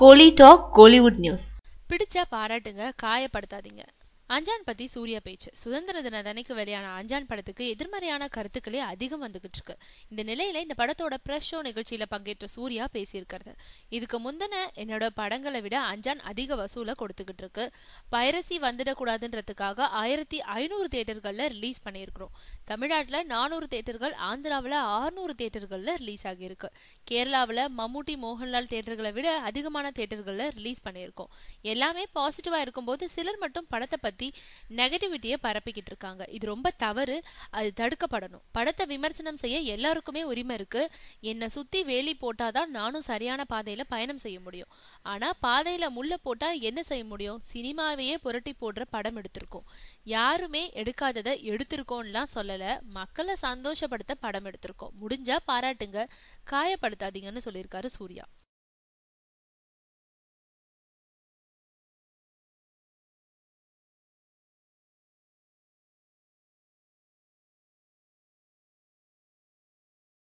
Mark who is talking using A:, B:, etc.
A: கோலி talk Kollywood news
B: பிடிச்சா பாராட்டுங்க காயப்படுத்தாதீங்க அஞ்சான் பத்தி சூர்யா பேச்சு சுதந்திர தின அன்னைக்கு வெளியான அஞ்சான் படத்துக்கு எதிர்மறையான கருத்துக்களே அதிகம் வந்துகிட்டு இருக்கு இந்த நிலையில இந்த படத்தோட பிரஷ் ஷோ நிகழ்ச்சியில பங்கேற்ற சூர்யா பேசியிருக்கிறது இதுக்கு முந்தின என்னோட படங்களை விட அஞ்சான் அதிக வசூலை கொடுத்துக்கிட்டு இருக்கு பைரசி வந்துடக்கூடாதுன்றதுக்காக ஆயிரத்தி ஐநூறு தேட்டர்கள்ல ரிலீஸ் பண்ணியிருக்கிறோம் தமிழ்நாட்டில் நானூறு தேட்டர்கள் ஆந்திராவில் ஆறுநூறு தேட்டர்கள்ல ரிலீஸ் ஆகியிருக்கு கேரளாவில் மம்முட்டி மோகன்லால் தேட்டர்களை விட அதிகமான தேட்டர்கள்ல ரிலீஸ் பண்ணியிருக்கோம் எல்லாமே பாசிட்டிவா இருக்கும்போது சிலர் மட்டும் படத்தை பற்றி நெகட்டிவிட்டியை பரப்பிக்கிட்டு இருக்காங்க இது ரொம்ப தவறு அது தடுக்கப்படணும் படத்தை விமர்சனம் செய்ய எல்லாருக்குமே உரிமை இருக்கு என்னை சுத்தி வேலி போட்டாதான் நானும் சரியான பாதையில பயணம் செய்ய முடியும் ஆனா பாதையில முள்ள போட்டா என்ன செய்ய முடியும் சினிமாவையே புரட்டி போடுற படம் எடுத்திருக்கோம் யாருமே எடுக்காததை எடுத்திருக்கோம்லாம் சொல்லல மக்களை சந்தோஷப்படுத்த படம் எடுத்திருக்கோம் முடிஞ்சா பாராட்டுங்க காயப்படுத்தாதீங்கன்னு சொல்லியிருக்காரு சூர்யா